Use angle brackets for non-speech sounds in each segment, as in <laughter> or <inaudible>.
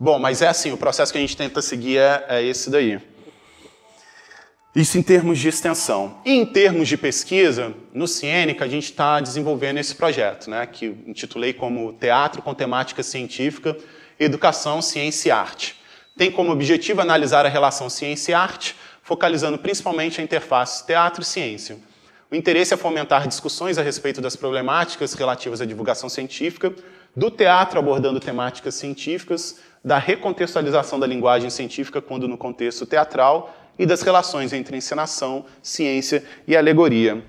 Bom, mas é assim, o processo que a gente tenta seguir é, é esse daí. Isso em termos de extensão. E em termos de pesquisa, no Ciênica a gente está desenvolvendo esse projeto, né, que intitulei como Teatro com Temática Científica, Educação, Ciência e Arte. Tem como objetivo analisar a relação ciência e arte focalizando principalmente a interface teatro e ciência. O interesse é fomentar discussões a respeito das problemáticas relativas à divulgação científica, do teatro abordando temáticas científicas, da recontextualização da linguagem científica quando no contexto teatral e das relações entre encenação, ciência e alegoria.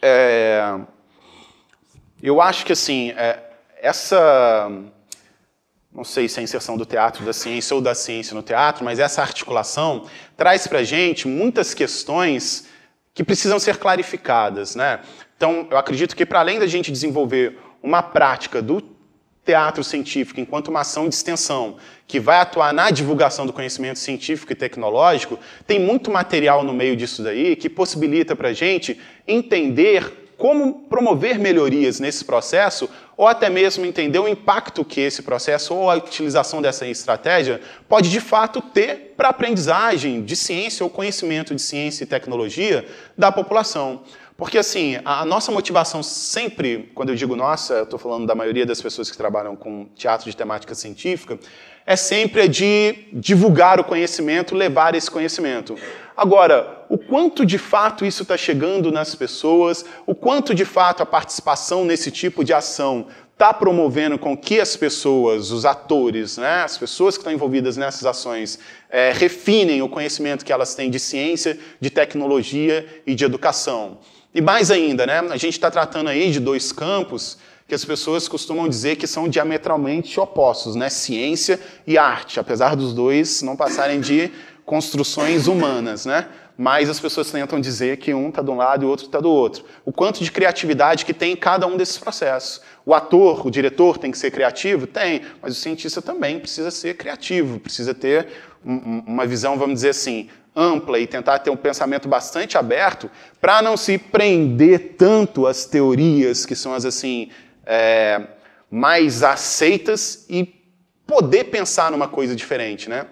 É... Eu acho que assim, é... essa não sei se é a inserção do teatro da ciência ou da ciência no teatro, mas essa articulação traz para a gente muitas questões que precisam ser clarificadas. Né? Então, eu acredito que, para além da gente desenvolver uma prática do teatro científico enquanto uma ação de extensão que vai atuar na divulgação do conhecimento científico e tecnológico, tem muito material no meio disso daí que possibilita para a gente entender como promover melhorias nesse processo, ou até mesmo entender o impacto que esse processo ou a utilização dessa estratégia pode de fato ter para a aprendizagem de ciência ou conhecimento de ciência e tecnologia da população. Porque, assim, a nossa motivação sempre, quando eu digo nossa, eu estou falando da maioria das pessoas que trabalham com teatro de temática científica, é sempre de divulgar o conhecimento, levar esse conhecimento. Agora, o quanto de fato isso está chegando nas pessoas, o quanto de fato a participação nesse tipo de ação está promovendo com que as pessoas, os atores, né, as pessoas que estão envolvidas nessas ações, é, refinem o conhecimento que elas têm de ciência, de tecnologia e de educação. E mais ainda, né, a gente está tratando aí de dois campos que as pessoas costumam dizer que são diametralmente opostos, né? Ciência e arte, apesar dos dois não passarem de construções humanas, né? Mas as pessoas tentam dizer que um está de um lado e o outro está do outro. O quanto de criatividade que tem em cada um desses processos. O ator, o diretor tem que ser criativo? Tem, mas o cientista também precisa ser criativo, precisa ter uma visão, vamos dizer assim, ampla e tentar ter um pensamento bastante aberto para não se prender tanto às teorias que são as assim é, mais aceitas e poder pensar numa coisa diferente, né?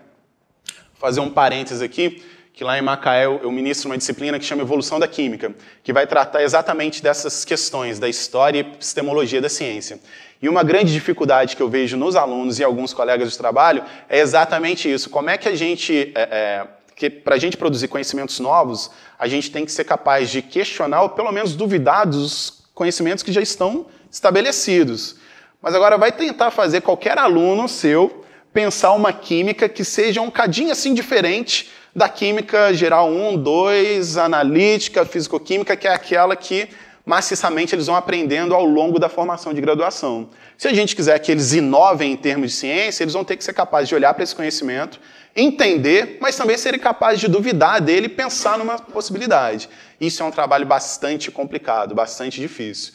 Vou fazer um parênteses aqui, que lá em Macaé eu, ministro uma disciplina que chama Evolução da Química, que vai tratar exatamente dessas questões da história e epistemologia da ciência. E uma grande dificuldade que eu vejo nos alunos e alguns colegas de trabalho é exatamente isso. Como é que a gente é, é, para a gente produzir conhecimentos novos, a gente tem que ser capaz de questionar ou pelo menos duvidar dos conhecimentos que já estão estabelecidos. Mas agora vai tentar fazer qualquer aluno seu pensar uma química que seja um cadinho assim diferente da química geral 1, 2, analítica, fisicoquímica, que é aquela que maciçamente eles vão aprendendo ao longo da formação de graduação. Se a gente quiser que eles inovem em termos de ciência, eles vão ter que ser capazes de olhar para esse conhecimento, entender, mas também serem capazes de duvidar dele e pensar numa possibilidade. Isso é um trabalho bastante complicado, bastante difícil.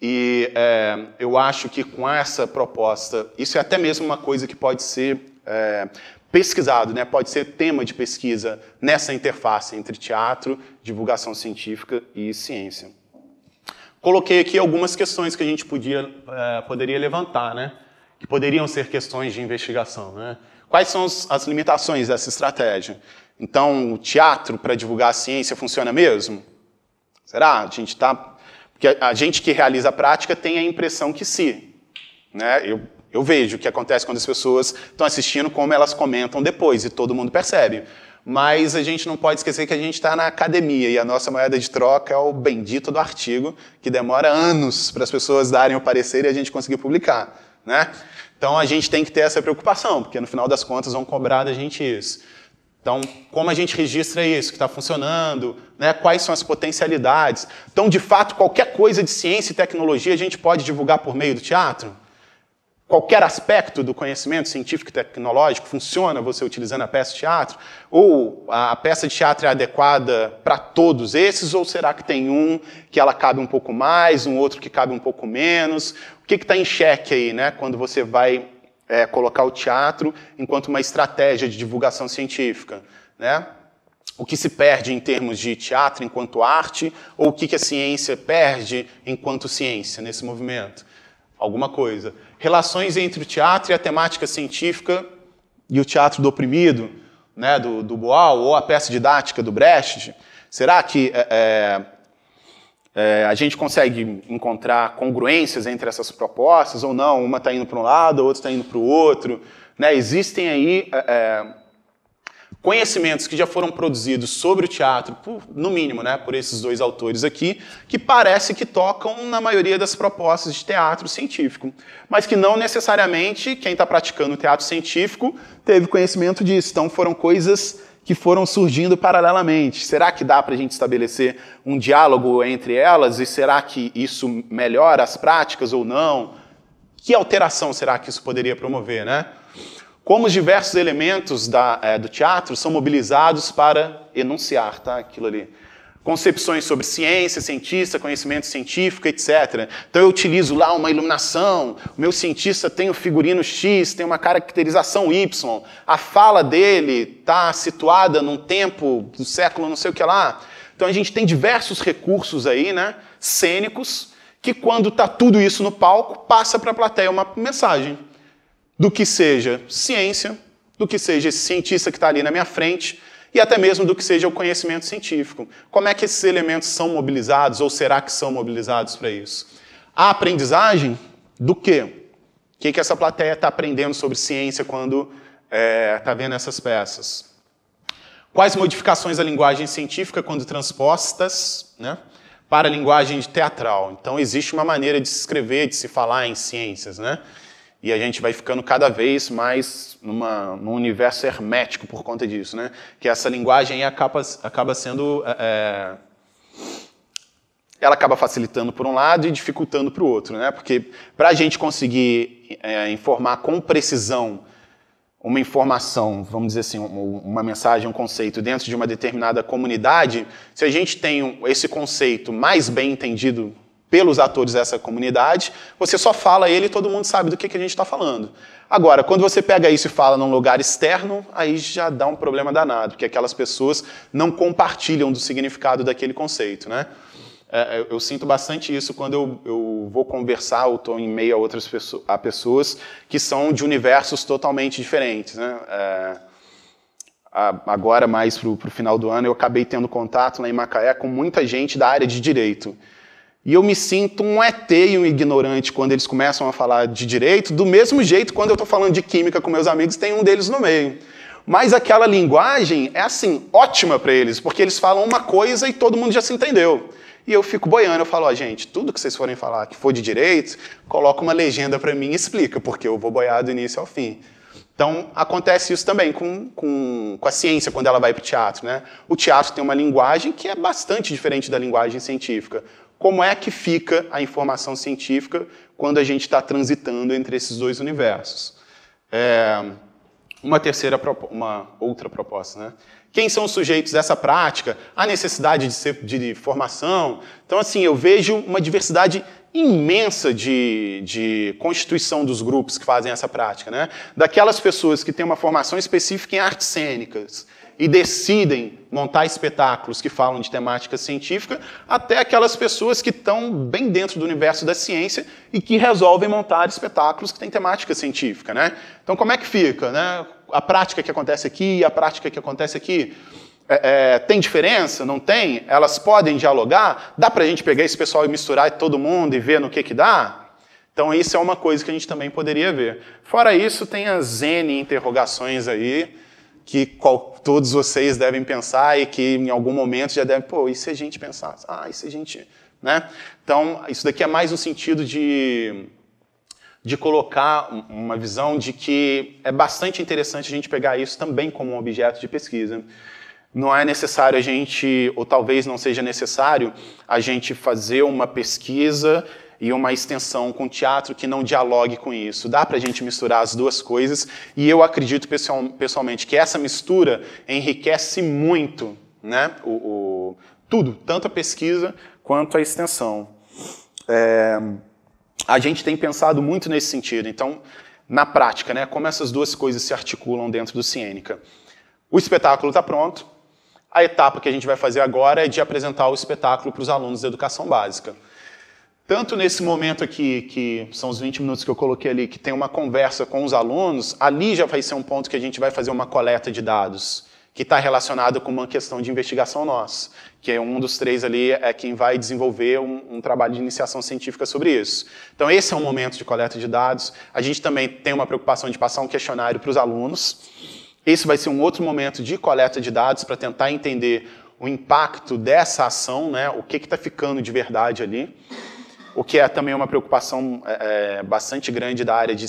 E é, eu acho que com essa proposta, isso é até mesmo uma coisa que pode ser é, pesquisado, né? pode ser tema de pesquisa nessa interface entre teatro, divulgação científica e ciência. Coloquei aqui algumas questões que a gente podia, é, poderia levantar, né? que poderiam ser questões de investigação. Né? Quais são as limitações dessa estratégia? Então, o teatro para divulgar a ciência funciona mesmo? Será? A gente está que a, a gente que realiza a prática tem a impressão que se. Né? Eu, eu vejo o que acontece quando as pessoas estão assistindo, como elas comentam depois, e todo mundo percebe. Mas a gente não pode esquecer que a gente está na academia e a nossa moeda de troca é o bendito do artigo, que demora anos para as pessoas darem o parecer e a gente conseguir publicar. Né? Então a gente tem que ter essa preocupação, porque no final das contas vão cobrar da gente isso. Então, como a gente registra isso que está funcionando, né? quais são as potencialidades. Então, de fato, qualquer coisa de ciência e tecnologia a gente pode divulgar por meio do teatro? Qualquer aspecto do conhecimento científico e tecnológico funciona você utilizando a peça de teatro? Ou a peça de teatro é adequada para todos esses? Ou será que tem um que ela cabe um pouco mais, um outro que cabe um pouco menos? O que está em xeque aí, né? Quando você vai é, colocar o teatro enquanto uma estratégia de divulgação científica, né? O que se perde em termos de teatro enquanto arte, ou o que, que a ciência perde enquanto ciência nesse movimento? Alguma coisa. Relações entre o teatro e a temática científica e o teatro do oprimido, né, do, do Boal, ou a peça didática do Brecht. Será que é, é é, a gente consegue encontrar congruências entre essas propostas ou não? Uma está indo para um lado, a outra está indo para o outro. Né? Existem aí é, é, conhecimentos que já foram produzidos sobre o teatro, por, no mínimo, né, por esses dois autores aqui, que parece que tocam na maioria das propostas de teatro científico, mas que não necessariamente quem está praticando teatro científico teve conhecimento disso. Então foram coisas que foram surgindo paralelamente. Será que dá para a gente estabelecer um diálogo entre elas e será que isso melhora as práticas ou não? Que alteração será que isso poderia promover, né? Como os diversos elementos da, é, do teatro são mobilizados para enunciar, tá? Aquilo ali concepções sobre ciência, cientista, conhecimento científico, etc. Então eu utilizo lá uma iluminação, o meu cientista tem o um figurino X, tem uma caracterização Y, a fala dele está situada num tempo do um século não sei o que lá. Então a gente tem diversos recursos aí, né, cênicos, que quando está tudo isso no palco, passa para a plateia uma mensagem. Do que seja ciência, do que seja esse cientista que está ali na minha frente, e até mesmo do que seja o conhecimento científico. Como é que esses elementos são mobilizados ou será que são mobilizados para isso? A aprendizagem do quê? O que, que essa plateia está aprendendo sobre ciência quando está é, tá vendo essas peças? Quais modificações à linguagem científica quando transpostas né, para a linguagem teatral? Então, existe uma maneira de se escrever, de se falar em ciências, né? E a gente vai ficando cada vez mais numa, num universo hermético por conta disso, né? Que essa linguagem acaba, acaba sendo. É, é ela acaba facilitando por um lado e dificultando para o outro, né? Porque para a gente conseguir é, informar com precisão uma informação, vamos dizer assim, uma mensagem, um conceito dentro de uma determinada comunidade, se a gente tem esse conceito mais bem entendido pelos atores dessa comunidade, você só fala ele e todo mundo sabe do que, que a gente está falando. Agora, quando você pega isso e fala num lugar externo, aí já dá um problema danado, porque aquelas pessoas não compartilham do significado daquele conceito. Né? É, eu, eu, sinto bastante isso quando eu, eu vou conversar ou estou em meio a outras pessoas, a pessoas que são de universos totalmente diferentes. Né? É, agora, mais para o final do ano, eu acabei tendo contato lá em Macaé com muita gente da área de direito. E eu me sinto um ET e um ignorante quando eles começam a falar de direito, do mesmo jeito quando eu estou falando de química com meus amigos, tem um deles no meio. Mas aquela linguagem é assim, ótima para eles, porque eles falam uma coisa e todo mundo já se entendeu. E eu fico boiando, eu falo, ó, oh, gente, tudo que vocês forem falar que for de direito, coloca uma legenda para mim e explica, porque eu vou boiar do início ao fim. Então, acontece isso também com, com, com, a ciência, quando ela vai para o teatro. Né? O teatro tem uma linguagem que é bastante diferente da linguagem científica como é que fica a informação científica quando a gente está transitando entre esses dois universos. É, uma terceira, uma outra proposta, né? Quem são os sujeitos dessa prática? A necessidade de, ser, de formação? Então, assim, eu vejo uma diversidade imensa de, de constituição dos grupos que fazem essa prática, né? Daquelas pessoas que têm uma formação específica em artes cênicas, e decidem montar espetáculos que falam de temática científica, até aquelas pessoas que estão bem dentro do universo da ciência e que resolvem montar espetáculos que têm temática científica. Né? Então, como é que fica? Né? A prática que acontece aqui e a prática que acontece aqui. É, é, tem diferença? Não tem? Elas podem dialogar? Dá para a gente pegar esse pessoal e misturar todo mundo e ver no que, que dá? Então, isso é uma coisa que a gente também poderia ver. Fora isso, tem as N interrogações aí, que qual, todos vocês devem pensar e que em algum momento já devem, pô, e se a gente pensar Ah, e se a gente. Né? Então, isso daqui é mais um sentido de, de colocar uma visão de que é bastante interessante a gente pegar isso também como um objeto de pesquisa. Não é necessário a gente, ou talvez não seja necessário, a gente fazer uma pesquisa e uma extensão com teatro que não dialogue com isso. Dá para a gente misturar as duas coisas e eu acredito pessoalmente que essa mistura enriquece muito né, o, o tudo, tanto a pesquisa quanto a extensão. É, a gente tem pensado muito nesse sentido. Então, na prática, né, como essas duas coisas se articulam dentro do Cienica. O espetáculo está pronto. A etapa que a gente vai fazer agora é de apresentar o espetáculo para os alunos da educação básica tanto nesse momento aqui, que são os 20 minutos que eu coloquei ali, que tem uma conversa com os alunos, ali já vai ser um ponto que a gente vai fazer uma coleta de dados, que está relacionado com uma questão de investigação nossa, que é um dos três ali é quem vai desenvolver um, um trabalho de iniciação científica sobre isso. Então esse é um momento de coleta de dados. A gente também tem uma preocupação de passar um questionário para os alunos. Esse vai ser um outro momento de coleta de dados para tentar entender o impacto dessa ação, né? o que está ficando de verdade ali o que é também uma preocupação é, é bastante grande da área de,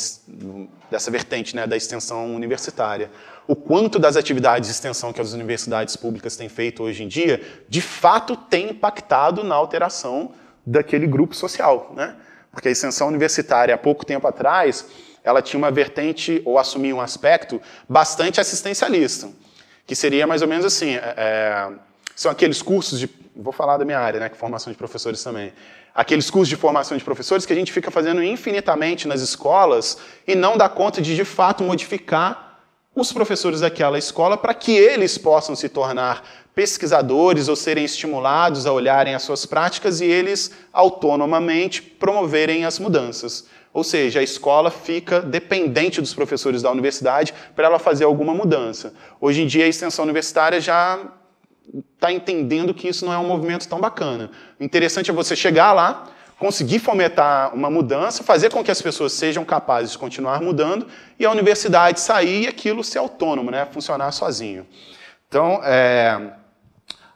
dessa vertente né, da extensão universitária. O quanto das atividades de extensão que as universidades públicas têm feito hoje em dia, de fato, tem impactado na alteração daquele grupo social. Né? Porque a extensão universitária, há pouco tempo atrás, ela tinha uma vertente, ou assumia um aspecto, bastante assistencialista, que seria mais ou menos assim... É, é são aqueles cursos de. Vou falar da minha área, né? Que é formação de professores também. Aqueles cursos de formação de professores que a gente fica fazendo infinitamente nas escolas e não dá conta de, de fato, modificar os professores daquela escola para que eles possam se tornar pesquisadores ou serem estimulados a olharem as suas práticas e eles autonomamente promoverem as mudanças. Ou seja, a escola fica dependente dos professores da universidade para ela fazer alguma mudança. Hoje em dia, a extensão universitária já está entendendo que isso não é um movimento tão bacana. O interessante é você chegar lá, conseguir fomentar uma mudança, fazer com que as pessoas sejam capazes de continuar mudando e a universidade sair e aquilo ser autônomo, né? funcionar sozinho. Então, é,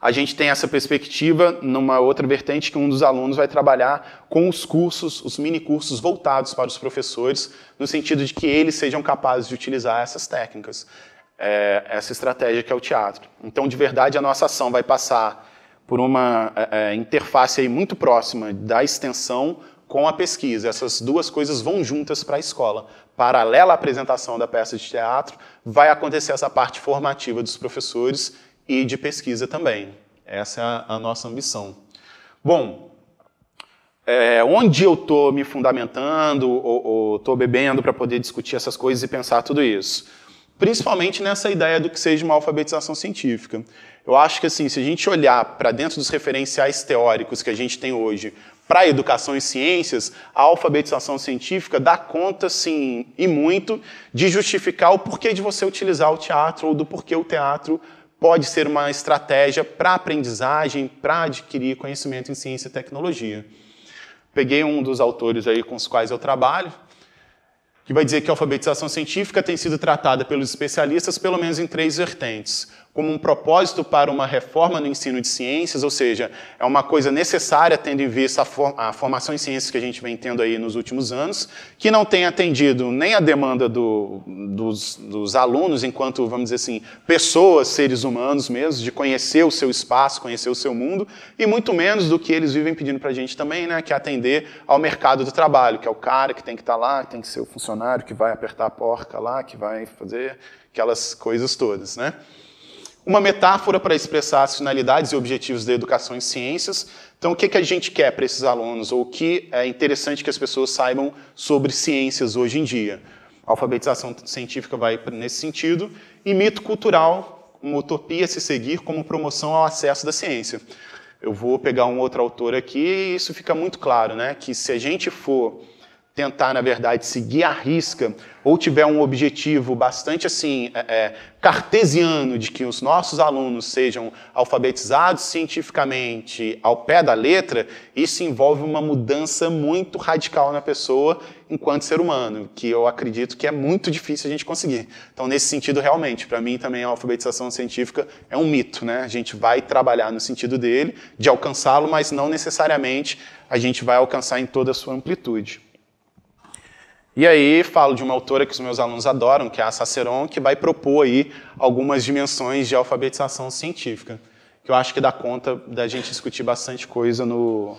a gente tem essa perspectiva numa outra vertente que um dos alunos vai trabalhar com os cursos, os mini cursos voltados para os professores, no sentido de que eles sejam capazes de utilizar essas técnicas é, essa estratégia que é o teatro. Então, de verdade, a nossa ação vai passar por uma é, é interface muito próxima da extensão com a pesquisa. Essas duas coisas vão juntas para a escola. Paralela à apresentação da peça de teatro, vai acontecer essa parte formativa dos professores e de pesquisa também. Essa é a, a nossa ambição. Bom, é, onde eu estou me fundamentando ou estou bebendo para poder discutir essas coisas e pensar tudo isso? principalmente nessa ideia do que seja uma alfabetização científica. Eu acho que assim, se a gente olhar para dentro dos referenciais teóricos que a gente tem hoje para a educação e ciências, a alfabetização científica dá conta, sim, e muito, de justificar o porquê de você utilizar o teatro ou do porquê o teatro pode ser uma estratégia para aprendizagem, para adquirir conhecimento em ciência e tecnologia. Peguei um dos autores aí com os quais eu trabalho, que vai dizer que a alfabetização científica tem sido tratada pelos especialistas pelo menos em três vertentes: como um propósito para uma reforma no ensino de ciências, ou seja, é uma coisa necessária tendo em vista a, for a formação em ciências que a gente vem tendo aí nos últimos anos, que não tem atendido nem a demanda do, dos, dos alunos enquanto, vamos dizer assim, pessoas, seres humanos mesmo, de conhecer o seu espaço, conhecer o seu mundo, e muito menos do que eles vivem pedindo para a gente também, né, que é atender ao mercado do trabalho, que é o cara que tem que estar tá lá, que tem que ser o funcionário que vai apertar a porca lá, que vai fazer aquelas coisas todas, né? uma metáfora para expressar as finalidades e objetivos da educação em ciências. Então, o que, que a gente quer para esses alunos, ou o que é interessante que as pessoas saibam sobre ciências hoje em dia? A alfabetização científica vai nesse sentido. E mito cultural, uma utopia a se seguir como promoção ao acesso da ciência. Eu vou pegar um outro autor aqui e isso fica muito claro, né? Que se a gente for tentar, na verdade, seguir a risca ou tiver um objetivo bastante assim é, é, cartesiano de que os nossos alunos sejam alfabetizados cientificamente ao pé da letra, isso envolve uma mudança muito radical na pessoa enquanto ser humano, que eu acredito que é muito difícil a gente conseguir. Então, nesse sentido, realmente, para mim também a alfabetização científica é um mito, né? A gente vai trabalhar no sentido dele, de alcançá-lo, mas não necessariamente a gente vai alcançar em toda a sua amplitude. E aí falo de uma autora que os meus alunos adoram, que é a Saceron, que vai propor aí algumas dimensões de alfabetização científica, que eu acho que dá conta da gente discutir bastante coisa no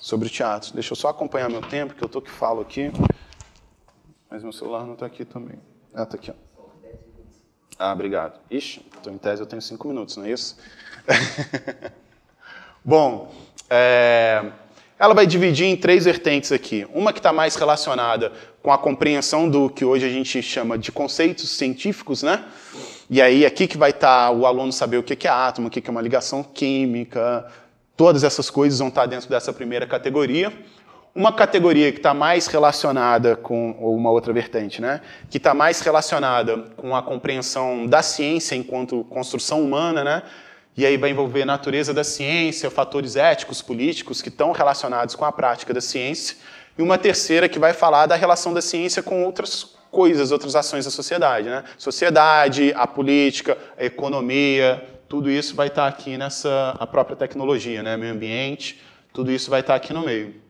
sobre o teatro. Deixa eu só acompanhar meu tempo, que eu tô que falo aqui. Mas meu celular não está aqui também. Ah, tá aqui. Ó. Ah, obrigado. Ixi, Estou em tese eu tenho cinco minutos, não é isso? <laughs> Bom, é ela vai dividir em três vertentes aqui. Uma que está mais relacionada com a compreensão do que hoje a gente chama de conceitos científicos, né? E aí aqui que vai estar tá o aluno saber o que é átomo, o que é uma ligação química, todas essas coisas vão estar tá dentro dessa primeira categoria. Uma categoria que está mais relacionada com, ou uma outra vertente, né? Que está mais relacionada com a compreensão da ciência enquanto construção humana, né? E aí vai envolver a natureza da ciência, fatores éticos, políticos que estão relacionados com a prática da ciência. E uma terceira que vai falar da relação da ciência com outras coisas, outras ações da sociedade. Né? Sociedade, a política, a economia, tudo isso vai estar aqui nessa a própria tecnologia, né? meio ambiente, tudo isso vai estar aqui no meio.